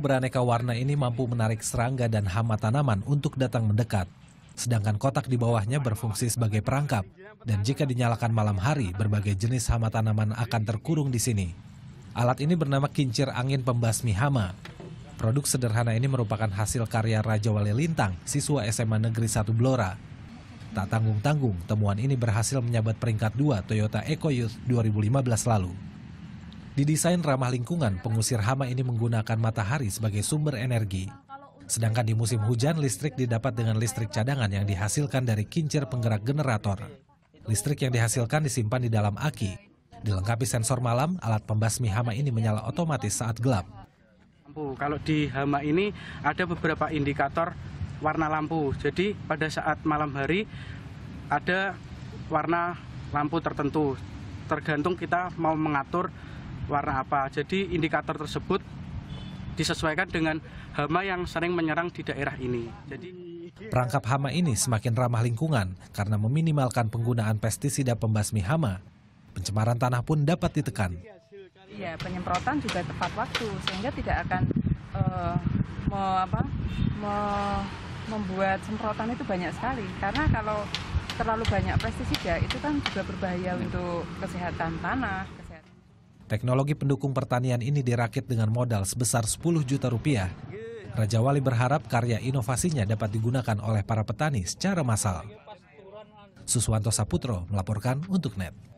Beraneka warna ini mampu menarik serangga dan hama tanaman untuk datang mendekat. Sedangkan kotak di bawahnya berfungsi sebagai perangkap, dan jika dinyalakan malam hari, berbagai jenis hama tanaman akan terkurung di sini. Alat ini bernama kincir angin pembasmi hama. Produk sederhana ini merupakan hasil karya Raja Wali Lintang, siswa SMA Negeri 1 Blora. Tak tanggung-tanggung, temuan ini berhasil menyabat peringkat 2 Toyota Eco Youth 2015 lalu. Didesain ramah lingkungan, pengusir hama ini menggunakan matahari sebagai sumber energi. Sedangkan di musim hujan, listrik didapat dengan listrik cadangan yang dihasilkan dari kincir penggerak generator. Listrik yang dihasilkan disimpan di dalam aki. Dilengkapi sensor malam, alat pembasmi hama ini menyala otomatis saat gelap. Kalau di hama ini ada beberapa indikator warna lampu. Jadi pada saat malam hari ada warna lampu tertentu. Tergantung kita mau mengatur warna apa. Jadi indikator tersebut disesuaikan dengan hama yang sering menyerang di daerah ini. Jadi perangkap hama ini semakin ramah lingkungan karena meminimalkan penggunaan pestisida pembasmi hama. Pencemaran tanah pun dapat ditekan. Iya, penyemprotan juga tepat waktu sehingga tidak akan uh, me, apa, me, membuat semprotan itu banyak sekali karena kalau terlalu banyak pestisida itu kan juga berbahaya untuk kesehatan tanah. Teknologi pendukung pertanian ini dirakit dengan modal sebesar 10 juta rupiah. Raja Wali berharap karya inovasinya dapat digunakan oleh para petani secara massal. Suswanto Saputro melaporkan untuk NET.